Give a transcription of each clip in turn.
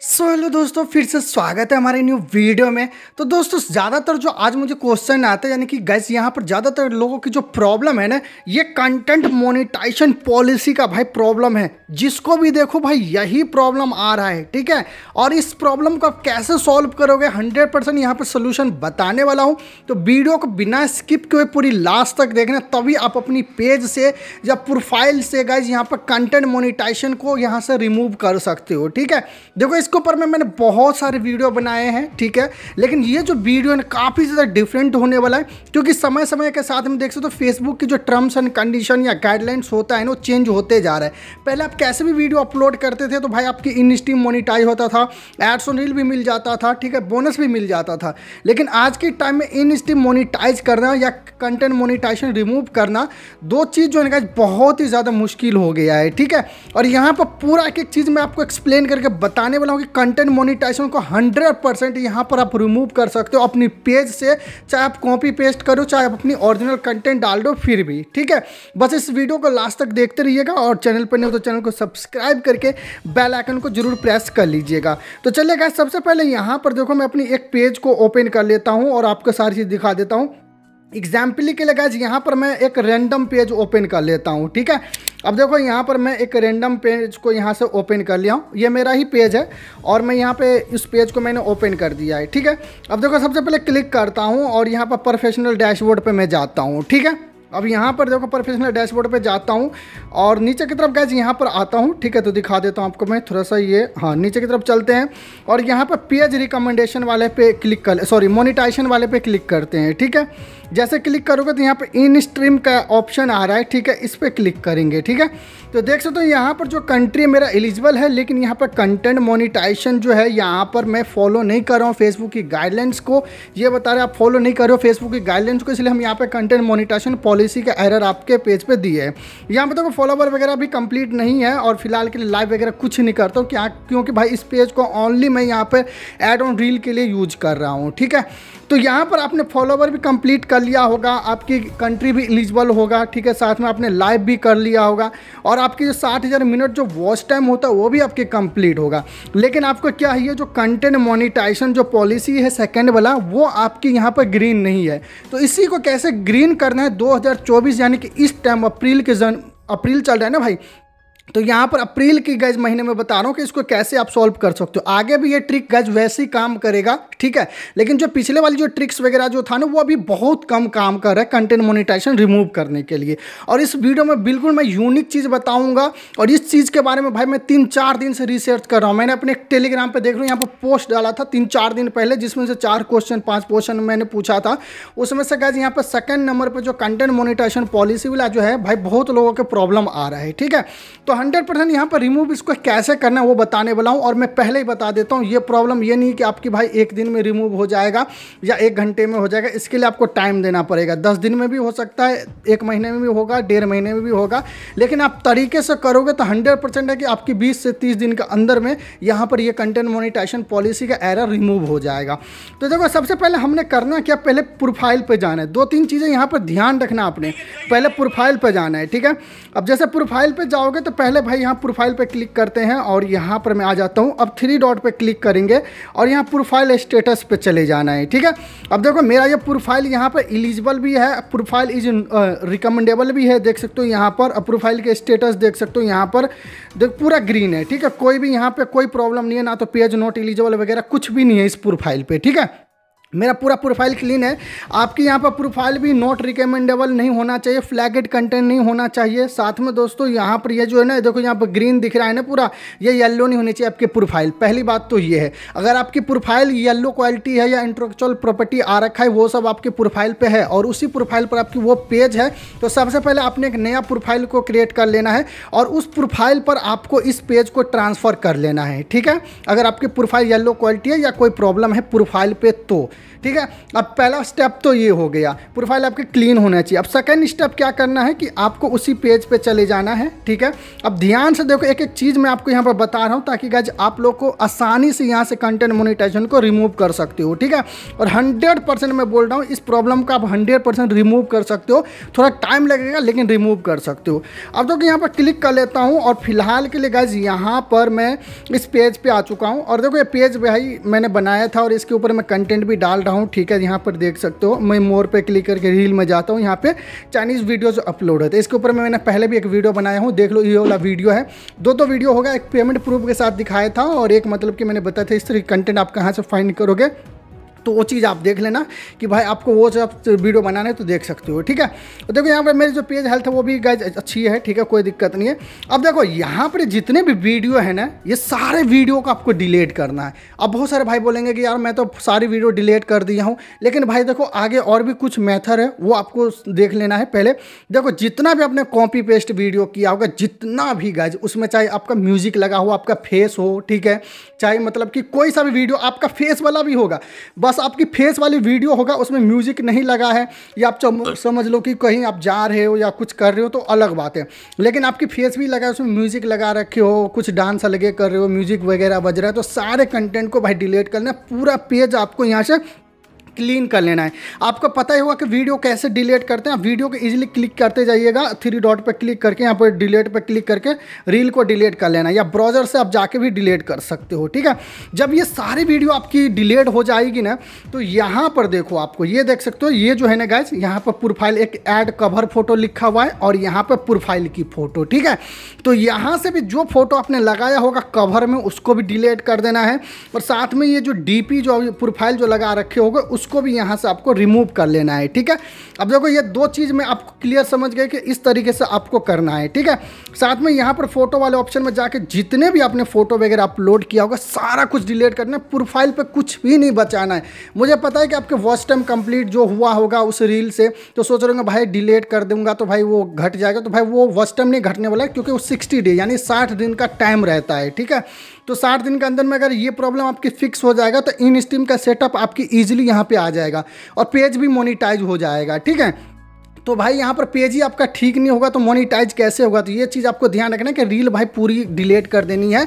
सो so, hello दोस्तों फिर से स्वागत है हमारे न्यू वीडियो में तो दोस्तों ज़्यादातर जो आज मुझे क्वेश्चन आते हैं यानी कि गैस यहाँ पर ज़्यादातर लोगों की जो प्रॉब्लम है ना ये कंटेंट मोनिटाइजेशन पॉलिसी का भाई प्रॉब्लम है जिसको भी देखो भाई यही प्रॉब्लम आ रहा है ठीक है और इस प्रॉब्लम को आप कैसे सॉल्व करोगे हंड्रेड परसेंट यहाँ पर सोल्यूशन बताने वाला हूँ तो वीडियो को बिना स्किप के हुए पूरी लास्ट तक देखना तभी आप अपनी पेज से या प्रोफाइल से गैस यहाँ पर कंटेंट मोनिटाइजेशन को यहाँ से रिमूव कर सकते हो ठीक है देखो इस इसके ऊपर में मैंने बहुत सारे वीडियो बनाए हैं ठीक है लेकिन ये जो वीडियो है काफ़ी ज़्यादा डिफरेंट होने वाला है क्योंकि समय समय के साथ में देख सकते हो तो फेसबुक की जो टर्म्स एंड कंडीशन या गाइडलाइंस होता है ना वो चेंज होते जा रहा है पहले आप कैसे भी वीडियो अपलोड करते थे तो भाई आपकी इन स्टीम मोनिटाइज होता था एड्स ऑन रील भी मिल जाता था ठीक है बोनस भी मिल जाता था लेकिन आज के टाइम में इन स्टीम मोनिटाइज करना या कंटेंट मोनिटाइजेशन रिमूव करना दो चीज़ जो है बहुत ही ज़्यादा मुश्किल हो गया है ठीक है और यहाँ पर पूरा एक एक चीज़ मैं आपको एक्सप्लेन करके बताने वाला कि कंटेंट मोनिटाइजेशन को 100 परसेंट यहाँ पर आप रिमूव कर सकते हो अपनी पेज से चाहे आप कॉपी पेस्ट करो चाहे आप अपनी ओरिजिनल कंटेंट डाल दो फिर भी ठीक है बस इस वीडियो को लास्ट तक देखते रहिएगा और चैनल पर नहीं हो तो चैनल को सब्सक्राइब करके बेल आइकन को जरूर प्रेस कर लीजिएगा तो चलिएगा सबसे पहले यहाँ पर देखो मैं अपनी एक पेज को ओपन कर लेता हूँ और आपको सारी चीज़ दिखा देता हूँ एग्जाम्पल के लिए गाइज यहाँ पर मैं एक रैंडम पेज ओपन कर लेता हूँ ठीक है अब देखो यहाँ पर मैं एक रैंडम पेज को यहाँ से ओपन कर लिया हूँ ये मेरा ही पेज है और मैं यहाँ पे इस पेज को मैंने ओपन कर दिया है ठीक है अब देखो सबसे पहले क्लिक करता हूँ और यहाँ पर प्रोफेशनल डैशबोर्ड पर मैं जाता हूँ ठीक है अब यहाँ पर देखो प्रोफेशनल डैशबोर्ड पे जाता हूँ और नीचे की तरफ गैज यहाँ पर आता हूँ ठीक है तो दिखा देता हूँ आपको मैं थोड़ा सा ये हाँ नीचे की तरफ चलते हैं और यहाँ पर पेज रिकमेंडेशन वाले पे क्लिक कर सॉरी मोनिटाइजेशन वाले पे क्लिक करते हैं ठीक है जैसे क्लिक करोगे तो यहाँ पर इन स्ट्रीम का ऑप्शन आ रहा है ठीक है इस पर क्लिक करेंगे ठीक है तो देख सकते हो तो यहाँ पर जो कंट्री मेरा एलिजिबल है लेकिन यहाँ पर कंटेंट मोनिटाइजेशन जो है यहाँ पर मैं फॉलो नहीं कर रहा हूँ फेसबुक की गाइडलाइंस को ये बता रहे आप फॉलो नहीं कर रहे हो फेसबुक की गाइडलाइंस को इसलिए हम यहाँ पर कंटेंट मोनिटाइजेशन पॉलिसी का एरर आपके पेज पे दिए है यहाँ पे देखो फॉलोवर वगैरह भी कंप्लीट नहीं है और फिलहाल के लिए लाइव वगैरह कुछ नहीं करता हूँ क्या क्योंकि भाई इस पेज को ओनली मैं यहाँ पर एड ऑन रील के लिए यूज कर रहा हूँ ठीक है तो यहाँ पर आपने फॉलोवर भी कंप्लीट कर लिया होगा आपकी कंट्री भी एलिजिबल होगा ठीक है साथ में आपने लाइव भी कर लिया होगा और आपकी जो साठ हज़ार मिनट जो वॉच टाइम होता है वो भी आपके कंप्लीट होगा लेकिन आपको क्या है जो कंटेंट मोनिटाइजेशन जो पॉलिसी है सेकेंड वाला वो आपकी यहाँ पर ग्रीन नहीं है तो इसी को कैसे ग्रीन करना है दो 2024 यानी कि इस टाइम अप्रैल के जन अप्रैल चल रहा है ना भाई तो यहाँ पर अप्रैल की गैज महीने में बता रहा हूँ कि इसको कैसे आप सॉल्व कर सकते हो आगे भी ये ट्रिक गैज वैसे ही काम करेगा ठीक है लेकिन जो पिछले वाली जो ट्रिक्स वगैरह जो था ना वो अभी बहुत कम काम कर रहा है कंटेंट मोनिटाइजेशन रिमूव करने के लिए और इस वीडियो में बिल्कुल मैं यूनिक चीज़ बताऊँगा और इस चीज़ के बारे में भाई मैं तीन चार दिन से रिसर्च कर रहा हूँ मैंने अपने टेलीग्राम पर देख रहा हूँ यहाँ पर पोस्ट डाला था तीन चार दिन पहले जिसमें से चार क्वेश्चन पाँच क्वेश्चन मैंने पूछा था उसमें से गैज यहाँ पर सेकेंड नंबर पर जो कंटेंट मोनिटाइजेशन पॉलिसी वाला जो है भाई बहुत लोगों के प्रॉब्लम आ रहा है ठीक है तो हंड्रेड परसेंट यहाँ पर रिमूव इसको कैसे करना है वो बताने वाला हूँ और मैं पहले ही बता देता हूँ ये प्रॉब्लम ये नहीं कि आपकी भाई एक दिन में रिमूव हो जाएगा या एक घंटे में हो जाएगा इसके लिए आपको टाइम देना पड़ेगा दस दिन में भी हो सकता है एक महीने में भी होगा डेढ़ महीने में भी होगा लेकिन आप तरीके से करोगे तो हंड्रेड परसेंट है कि आपकी बीस से तीस दिन के अंदर में यहाँ पर यह कंटेंट मोनिटाइजेशन पॉलिसी का एरर रिमूव हो जाएगा तो देखो सबसे पहले हमने करना क्या पहले प्रोफाइल पर जाना है दो तीन चीज़ें यहाँ पर ध्यान रखना आपने पहले प्रोफाइल पर जाना है ठीक है अब जैसे प्रोफाइल पर जाओगे तो पहले पहले भाई यहाँ प्रोफाइल पे क्लिक करते हैं और यहाँ पर मैं आ जाता हूँ अब थ्री डॉट पे क्लिक करेंगे और यहाँ प्रोफाइल स्टेटस पे चले जाना है ठीक है अब देखो मेरा ये प्रोफाइल यहाँ पर एलिजिबल भी है प्रोफाइल इज रिकमेंडेबल भी है देख सकते हो यहाँ पर अब प्रोफाइल के स्टेटस देख सकते हो यहाँ पर देख पूरा ग्रीन है ठीक है कोई भी यहाँ पर कोई प्रॉब्लम नहीं है ना तो पेज नॉट एलिजिबल वगैरह कुछ भी नहीं है इस प्रोफाइल पर ठीक है मेरा पूरा प्रोफाइल क्लीन है आपके यहाँ पर प्रोफाइल भी नॉट रिकमेंडेबल नहीं होना चाहिए फ्लैगेड कंटेंट नहीं होना चाहिए साथ में दोस्तों यहाँ पर ये यह जो है ना देखो यहाँ पर ग्रीन दिख रहा है ना पूरा ये येलो नहीं होनी चाहिए आपकी प्रोफाइल पहली बात तो ये है अगर आपकी प्रोफाइल येलो क्वालिटी है या इंटेलेक्चुअल प्रॉपर्टी आ रखा है वो सब आपकी प्रोफाइल पर है और उसी प्रोफाइल पर आपकी वो पेज है तो सबसे पहले आपने एक नया प्रोफाइल को क्रिएट कर लेना है और उस प्रोफाइल पर आपको इस पेज को ट्रांसफ़र कर लेना है ठीक है अगर आपकी प्रोफाइल येल्लो क्वालिटी है या कोई प्रॉब्लम है प्रोफाइल पर तो ठीक है अब पहला स्टेप तो ये हो गया प्रोफाइल आपके क्लीन होना चाहिए अब सेकेंड स्टेप क्या करना है कि आपको उसी पेज पे चले जाना है ठीक है अब ध्यान से देखो एक एक चीज़ मैं आपको यहाँ पर बता रहा हूँ ताकि गज आप लोग को आसानी से यहाँ से कंटेंट मोनिटाइजेशन को रिमूव कर सकते हो ठीक है और हंड्रेड परसेंट मैं बोल रहा हूँ इस प्रॉब्लम को आप हंड्रेड परसेंट रिमूव कर सकते हो थोड़ा टाइम लगेगा लेकिन रिमूव कर सकते हो अब देखो यहाँ पर क्लिक कर लेता हूँ और फिलहाल के लिए गज यहाँ पर मैं इस पेज पर आ चुका हूँ और देखो ये पेज भाई मैंने बनाया था और इसके ऊपर मैं कंटेंट भी डाल डाल रहा हूँ ठीक है यहाँ पर देख सकते हो मैं मोर पे क्लिक करके रील में जाता हूँ यहाँ पे चाइनीज़ वीडियोस अपलोड होते हैं इसके ऊपर मैंने पहले भी एक वीडियो बनाया हूँ देख लो ये वाला वीडियो है दो दो वीडियो होगा एक पेमेंट प्रूफ के साथ दिखाया था और एक मतलब कि मैंने बताया था इस तरह कंटेंट आप कहाँ से फाइंड करोगे तो वो चीज़ आप देख लेना कि भाई आपको वो जब वीडियो बनाना है तो देख सकते हो ठीक है तो देखो यहाँ पर मेरी जो पेज हेल्थ है वो भी गाइज अच्छी है ठीक है कोई दिक्कत नहीं है अब देखो यहाँ पर जितने भी वीडियो है ना ये सारे वीडियो को आपको डिलीट करना है अब बहुत सारे भाई बोलेंगे कि यार मैं तो सारी वीडियो डिलीट कर दिया हूँ लेकिन भाई देखो आगे और भी कुछ मैथर है वो आपको देख लेना है पहले देखो जितना भी आपने कॉपी पेस्ट वीडियो किया होगा जितना भी गाइज उसमें चाहे आपका म्यूजिक लगा हो आपका फेस हो ठीक है चाहे मतलब कि कोई सा भी वीडियो आपका फेस वाला भी होगा बस पास आपकी फेस वाली वीडियो होगा उसमें म्यूजिक नहीं लगा है या आप समझ लो कि कहीं आप जा रहे हो या कुछ कर रहे हो तो अलग बात है लेकिन आपकी फेस भी लगा है उसमें म्यूजिक लगा रखे हो कुछ डांस अलगे कर रहे हो म्यूजिक वगैरह बज रहा है तो सारे कंटेंट को भाई डिलीट करना पूरा पेज आपको यहाँ से क्लीन कर लेना है आपको पता ही होगा कि वीडियो कैसे डिलीट करते हैं आप वीडियो को ईजिली क्लिक करते जाइएगा थ्री डॉट पर क्लिक करके यहाँ पर डिलीट पर क्लिक करके रील को डिलीट कर लेना या ब्राउजर से आप जाके भी डिलीट कर सकते हो ठीक है जब ये सारी वीडियो आपकी डिलीट हो जाएगी ना तो यहाँ पर देखो आपको ये देख सकते हो ये जो है ना गैस यहाँ पर प्रोफाइल एक एड कवर फोटो लिखा हुआ है और यहाँ पर प्रोफाइल की फ़ोटो ठीक है तो यहाँ से भी जो फोटो आपने लगाया होगा कवर में उसको भी डिलीट कर देना है और साथ में ये जो डी जो प्रोफाइल जो लगा रखे होगा उस उसको भी यहाँ से आपको रिमूव कर लेना है ठीक है अब देखो ये दो चीज़ में आपको क्लियर समझ गए कि इस तरीके से आपको करना है ठीक है साथ में यहाँ पर फोटो वाले ऑप्शन में जाके जितने भी आपने फोटो वगैरह अपलोड किया होगा सारा कुछ डिलीट करना है प्रोफाइल पर कुछ भी नहीं बचाना है मुझे पता है कि आपके वॉच टाइम कंप्लीट जो हुआ होगा उस रील से तो सोच रहे होंगे भाई डिलीट कर दूंगा तो भाई वो घट जाएगा तो भाई वो वॉच टाइम नहीं घटने वाला है क्योंकि वो सिक्सटी डे यानी साठ दिन का टाइम रहता है ठीक है तो साठ दिन के अंदर में अगर ये प्रॉब्लम आपकी फिक्स हो जाएगा तो इन स्टीम का सेटअप आपकी ईजिली यहाँ पर आ जाएगा और पेज भी मोनिटाइज हो जाएगा ठीक है तो भाई यहाँ पर पेज ही आपका ठीक नहीं होगा तो मोनिटाइज कैसे होगा तो ये चीज़ आपको ध्यान रखना है कि रील भाई पूरी डिलीट कर देनी है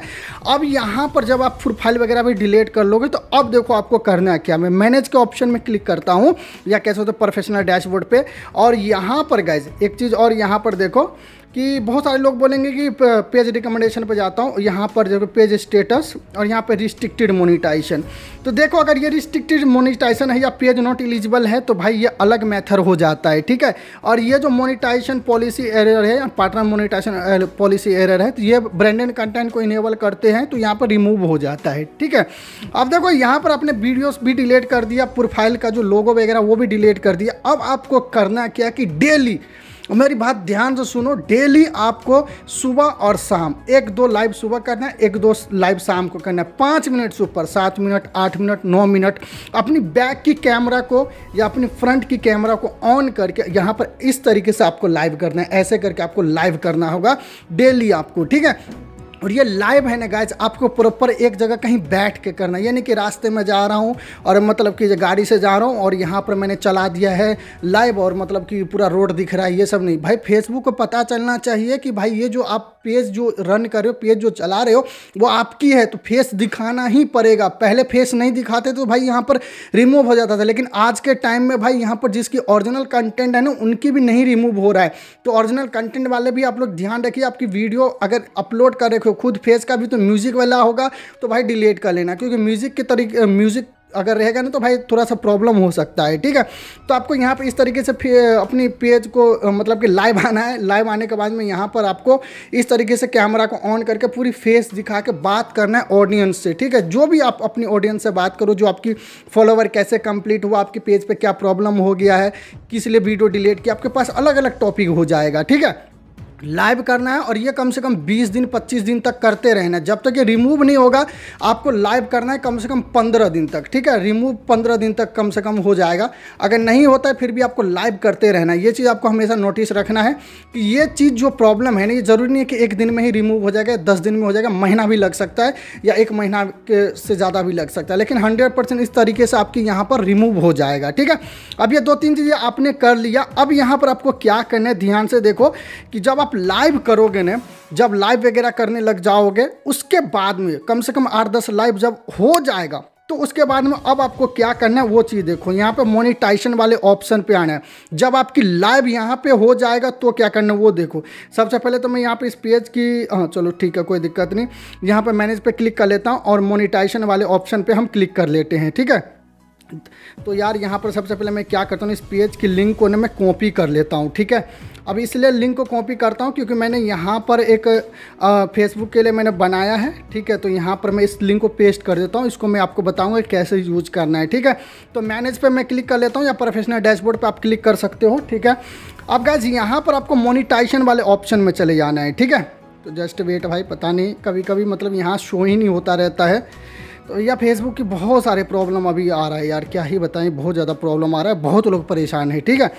अब यहाँ पर जब आप फाइल वगैरह भी डिलीट कर लोगे तो अब देखो आपको करना है क्या मैं मैनेज के ऑप्शन में क्लिक करता हूँ या कैसे होता तो प्रोफेशनल डैशबोर्ड पर और यहाँ पर गैज एक चीज़ और यहाँ पर देखो कि बहुत सारे लोग बोलेंगे कि पेज रिकमेंडेशन पे जाता हूँ यहाँ पर जो पेज स्टेटस और यहाँ पे रिस्ट्रिक्टेड मोनिटाइजेशन तो देखो अगर ये रिस्ट्रिक्टेड मोनिटाइजेशन है या पेज नॉट एलिजिबल है तो भाई ये अलग मेथड हो जाता है ठीक है और ये जो मोनिटाइजेशन पॉलिसी एरर है पार्टनर मोनिटाइजेशन पॉलिसी एरर है तो ये ब्रांडेड कंटेंट को इनेबल करते हैं तो यहाँ पर रिमूव हो जाता है ठीक है अब देखो यहाँ पर आपने वीडियोस भी डिलीट कर दिया प्रोफाइल का जो लोगो वगैरह वो भी डिलीट कर दिया अब आपको करना क्या कि डेली मेरी बात ध्यान से सुनो डेली आपको सुबह और शाम एक दो लाइव सुबह करना है एक दो लाइव शाम को करना है पाँच मिनट से ऊपर सात मिनट आठ मिनट नौ मिनट अपनी बैक की कैमरा को या अपनी फ्रंट की कैमरा को ऑन करके यहाँ पर इस तरीके से आपको लाइव करना है ऐसे करके आपको लाइव करना होगा डेली आपको ठीक है और ये लाइव है ना गाइज आपको प्रॉपर एक जगह कहीं बैठ के करना यानी कि रास्ते में जा रहा हूँ और मतलब कि गाड़ी से जा रहा हूँ और यहाँ पर मैंने चला दिया है लाइव और मतलब कि पूरा रोड दिख रहा है ये सब नहीं भाई फेसबुक को पता चलना चाहिए कि भाई ये जो आप पेज जो रन कर रहे हो पेज जो चला रहे हो वो आपकी है तो फेस दिखाना ही पड़ेगा पहले फेस नहीं दिखाते तो भाई यहाँ पर रिमूव हो जाता था लेकिन आज के टाइम में भाई यहाँ पर जिसकी ओरिजिनल कंटेंट है ना उनकी भी नहीं रिमूव हो रहा है तो ओरिजिनल कंटेंट वाले भी आप लोग ध्यान रखिए आपकी वीडियो अगर अपलोड कर रखे तो खुद फेस का भी तो म्यूज़िक वाला होगा तो भाई डिलीट कर लेना क्योंकि म्यूज़िक के तरीके म्यूज़िक अगर रहेगा ना तो भाई थोड़ा सा प्रॉब्लम हो सकता है ठीक है तो आपको यहाँ पर इस तरीके से अपनी पेज को मतलब कि लाइव आना है लाइव आने के बाद में यहाँ पर आपको इस तरीके से कैमरा को ऑन करके पूरी फेस दिखा के बात करना है ऑडियंस से ठीक है जो भी आप अपनी ऑडियंस से बात करो जो आपकी फॉलोवर कैसे कंप्लीट हुआ आपके पेज पर पे क्या प्रॉब्लम हो गया है किस लिए वीडियो डिलीट किया आपके पास अलग अलग टॉपिक हो जाएगा ठीक है लाइव करना है और ये कम से कम 20 दिन 25 दिन तक करते रहना है जब तक ये रिमूव नहीं होगा आपको लाइव करना है कम से कम 15 दिन तक ठीक है रिमूव 15 दिन तक कम से कम हो जाएगा अगर नहीं होता है फिर भी आपको लाइव करते रहना है ये चीज़ आपको हमेशा नोटिस रखना है कि ये चीज़ जो प्रॉब्लम है ना ये ज़रूरी नहीं है कि एक दिन में ही रिमूव हो जाएगा दस दिन में हो जाएगा महीना भी लग सकता है या एक महीना से ज़्यादा भी लग सकता है लेकिन हंड्रेड इस तरीके से आपकी यहाँ पर रिमूव हो जाएगा ठीक है अब ये दो तीन चीज़ें आपने कर लिया अब यहाँ पर आपको क्या करना है ध्यान से देखो कि जब आप आप लाइव करोगे ना जब लाइव वगैरह करने लग जाओगे उसके बाद में कम से कम आठ दस लाइव जब हो जाएगा तो उसके बाद में अब आपको क्या करना है वो चीज़ देखो यहाँ पे मोनिटाइजेशन वाले ऑप्शन पे आना है जब आपकी लाइव यहाँ पे हो जाएगा तो क्या करना है वो देखो सबसे पहले तो मैं यहाँ पे इस पेज की हाँ चलो ठीक है कोई दिक्कत नहीं यहाँ पे मैनेज पे पर क्लिक कर लेता हूँ और मोनिटाइजेशन वाले ऑप्शन पर हम क्लिक कर लेते हैं ठीक है तो यार यहाँ पर सबसे पहले मैं क्या करता हूँ इस पेज की लिंक को ना मैं कॉपी कर लेता हूँ ठीक है अब इसलिए लिंक को कॉपी करता हूँ क्योंकि मैंने यहाँ पर एक फेसबुक के लिए मैंने बनाया है ठीक है तो यहाँ पर मैं इस लिंक को पेस्ट कर देता हूँ इसको मैं आपको बताऊँगा कैसे यूज करना है ठीक है तो मैनेज पर मैं क्लिक कर लेता हूँ या प्रोफेशनल डैशबोर्ड पर आप क्लिक कर सकते हो ठीक है अब गैज यहाँ पर आपको मोनिटाइजेशन वाले ऑप्शन में चले जाना है ठीक है तो जस्ट वेट भाई पता नहीं कभी कभी मतलब यहाँ शो ही नहीं होता रहता है तो या फेसबुक की बहुत सारे प्रॉब्लम अभी आ रहा है यार क्या ही बताएं बहुत ज़्यादा प्रॉब्लम आ रहा है बहुत लोग परेशान हैं ठीक है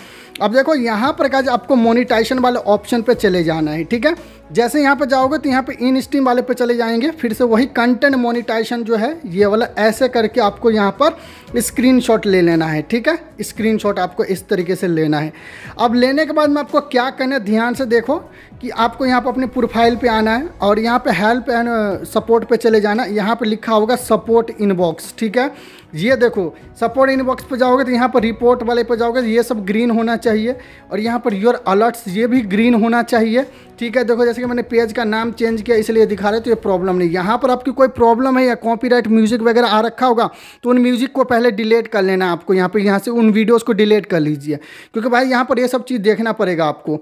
अब देखो यहाँ पर क्या आपको मोनिटाइजेशन वाले ऑप्शन पर चले जाना है ठीक है जैसे यहाँ पर जाओगे तो यहाँ पे इन स्ट्रीम वाले पे चले जाएंगे फिर से वही कंटेंट मोनिटाइजेशन जो है ये वाला ऐसे करके आपको यहाँ पर शॉट ले लेना है ठीक है शॉट आपको इस तरीके से लेना है अब लेने के बाद में आपको क्या करना है ध्यान से देखो कि आपको यहाँ पर अपने प्रोफाइल पे आना है और यहाँ पे हेल्प एंड सपोर्ट पे चले जाना है यहाँ पर लिखा होगा सपोर्ट इनबॉक्स ठीक है ये देखो सपोर्ट इनबॉक्स पे जाओगे तो यहाँ पर रिपोर्ट वाले पे जाओगे तो ये सब ग्रीन होना चाहिए और यहाँ पर योर अलर्ट्स ये भी ग्रीन होना चाहिए ठीक है देखो जैसे कि मैंने पेज का नाम चेंज किया इसलिए दिखा रहे तो ये प्रॉब्लम नहीं यहाँ पर आपकी कोई प्रॉब्लम है या कॉपीराइट म्यूजिक वगैरह आ रखा होगा तो उन म्यूजिक को पहले डिलीट कर लेना आपको यहाँ पर यहाँ से उन वीडियोज़ को डिलीट कर लीजिए क्योंकि भाई यहाँ पर ये सब चीज़ देखना पड़ेगा आपको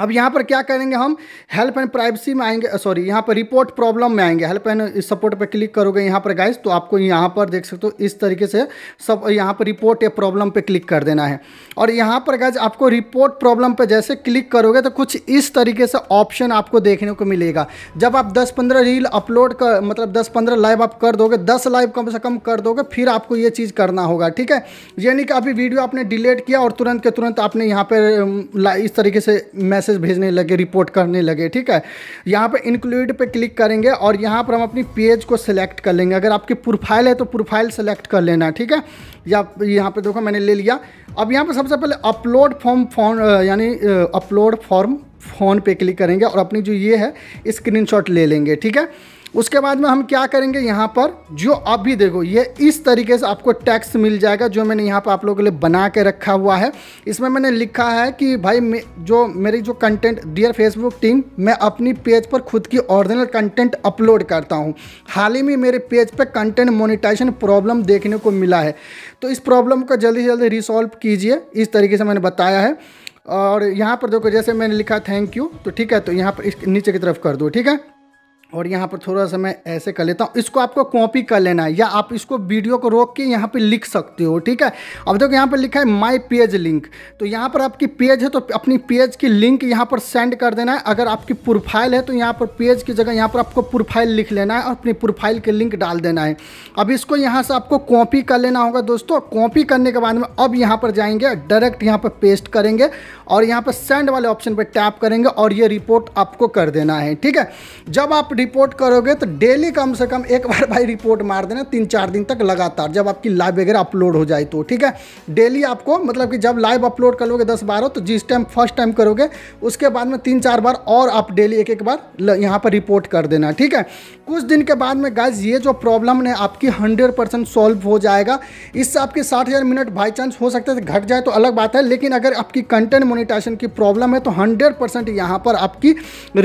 अब यहाँ पर क्या करेंगे हम हेल्प एंड प्राइवेसी में आएंगे सॉरी यहाँ पर रिपोर्ट प्रॉब्लम में आएंगे हेल्प एंड सपोर्ट पर क्लिक करोगे यहाँ पर गाइस तो आपको यहाँ पर देख सकते हो इस तरीके से सब यहाँ पर रिपोर्ट या प्रॉब्लम पे क्लिक कर देना है और यहाँ पर गाइस आपको रिपोर्ट प्रॉब्लम पे जैसे क्लिक करोगे तो कुछ इस तरीके से ऑप्शन आपको देखने को मिलेगा जब आप दस पंद्रह रील अपलोड कर मतलब दस पंद्रह लाइव आप कर दोगे दस लाइव कम से कम कर दोगे फिर आपको ये चीज़ करना होगा ठीक है यानी कि अभी वीडियो आपने डिलीट किया और तुरंत के तुरंत आपने यहाँ पर इस तरीके से मैसेज भेजने लगे रिपोर्ट करने लगे ठीक है यहाँ पर इंक्लूड पर क्लिक करेंगे और यहाँ पर हम अपनी पेज को सिलेक्ट कर लेंगे अगर आपकी प्रोफाइल है तो प्रोफाइल सेलेक्ट कर लेना ठीक है या यहाँ पे देखो मैंने ले लिया अब यहाँ पर सबसे पहले अपलोड फॉर्म फॉर्म यानी अपलोड फॉर्म फ़ोन पे क्लिक करेंगे और अपनी जो ये है स्क्रीनशॉट ले लेंगे ठीक है उसके बाद में हम क्या करेंगे यहाँ पर जो अभी देखो ये इस तरीके से आपको टैक्स मिल जाएगा जो मैंने यहाँ पर आप लोगों के लिए बना के रखा हुआ है इसमें मैंने लिखा है कि भाई जो मेरी जो कंटेंट डियर फेसबुक टीम मैं अपनी पेज पर खुद की ओरिजिनल कंटेंट अपलोड करता हूँ हाल ही में मेरे पेज पर पे कंटेंट मोनिटाइजेशन प्रॉब्लम देखने को मिला है तो इस प्रॉब्लम को जल्दी से जल्दी रिसॉल्व कीजिए इस तरीके से मैंने बताया है और यहाँ पर देखो जैसे मैंने लिखा थैंक यू तो ठीक है तो यहाँ पर इस नीचे की तरफ कर दो ठीक है और यहाँ पर थोड़ा सा मैं ऐसे कर लेता हूँ इसको आपको कॉपी कर लेना है या आप इसको वीडियो को रोक के यहाँ पे लिख सकते हो ठीक है अब देखो यहाँ पर लिखा है माय पेज लिंक तो यहाँ पर आपकी पेज है तो अपनी पेज की लिंक यहाँ पर सेंड कर देना है अगर आपकी प्रोफाइल है तो यहाँ पर पेज की जगह यहाँ पर आपको प्रोफाइल लिख लेना है और अपनी प्रोफाइल की लिंक डाल देना है अब इसको यहाँ से आपको कॉपी कर लेना होगा दोस्तों कॉपी करने के बाद में अब यहाँ पर जाएंगे डायरेक्ट यहाँ पर पेस्ट करेंगे और यहाँ पर सेंड वाले ऑप्शन पर टैप करेंगे और ये रिपोर्ट आपको कर देना है ठीक है जब आप रिपोर्ट करोगे तो डेली कम से कम एक बार भाई रिपोर्ट मार देना तीन चार दिन तक लगातार जब आपकी लाइव वगैरह अपलोड हो जाए तो ठीक है डेली आपको मतलब कि जब लाइव अपलोड कर लोगे दस बारह तो जिस टाइम फर्स्ट टाइम करोगे उसके बाद में तीन चार बार और आप डेली एक एक बार यहाँ पर रिपोर्ट कर देना ठीक है कुछ दिन के बाद में गाइज ये जो प्रॉब्लम है आपकी हंड्रेड परसेंट सॉल्व हो जाएगा इससे आपके साठ हज़ार मिनट बाई चांस हो सकता है घट जाए तो अलग बात है लेकिन अगर आपकी कंटेंट मोनिटाइजेशन की प्रॉब्लम है तो हंड्रेड परसेंट यहाँ पर आपकी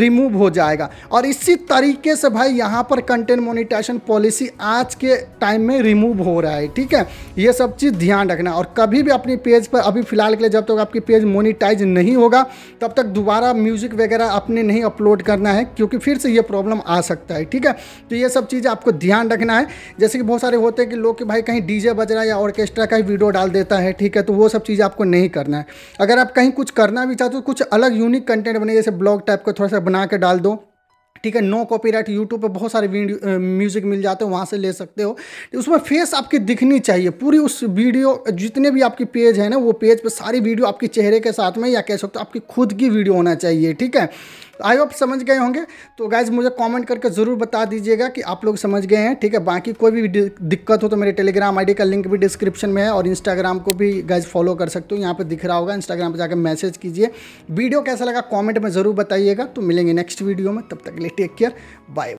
रिमूव हो जाएगा और इसी तरह तरीके से भाई यहाँ पर कंटेंट मोनिटाइजेशन पॉलिसी आज के टाइम में रिमूव हो रहा है ठीक है ये सब चीज़ ध्यान रखना और कभी भी अपनी पेज पर अभी फिलहाल के लिए जब तक तो आपकी पेज मोनिटाइज नहीं होगा तब तक दोबारा म्यूज़िक वगैरह अपने नहीं अपलोड करना है क्योंकि फिर से ये प्रॉब्लम आ सकता है ठीक है तो ये सब चीज़ आपको ध्यान रखना है जैसे कि बहुत सारे होते हैं कि लोग कि भाई कहीं डीजे बज रहा है या ऑर्केस्ट्रा का ही वीडियो डाल देता है ठीक है तो वो सब चीज़ आपको नहीं करना है अगर आप कहीं कुछ करना भी चाहते हो कुछ अलग यूनिक कंटेंट बने जैसे ब्लॉग टाइप का थोड़ा सा बना के डाल दो ठीक है नो कॉपीराइट यूट्यूब पे बहुत सारे वीडियो म्यूज़िक मिल जाते हैं वहाँ से ले सकते हो तो उसमें फेस आपकी दिखनी चाहिए पूरी उस वीडियो जितने भी आपकी पेज है ना वो पेज पर सारी वीडियो आपके चेहरे के साथ में या कह सकते हो आपकी खुद की वीडियो होना चाहिए ठीक है आई होप समझ गए होंगे तो गाइज मुझे कमेंट करके ज़रूर बता दीजिएगा कि आप लोग समझ गए हैं ठीक है बाकी कोई भी दिक्कत हो तो मेरे टेलीग्राम आईडी का लिंक भी डिस्क्रिप्शन में है और इंस्टाग्राम को भी गाइज फॉलो कर सकते हो यहाँ पर दिख रहा होगा इंस्टाग्राम पर जाकर मैसेज कीजिए वीडियो कैसा लगा कॉमेंट में ज़रूर बताइएगा तो मिलेंगे नेक्स्ट वीडियो में तब तक के लिए टेक केयर बाय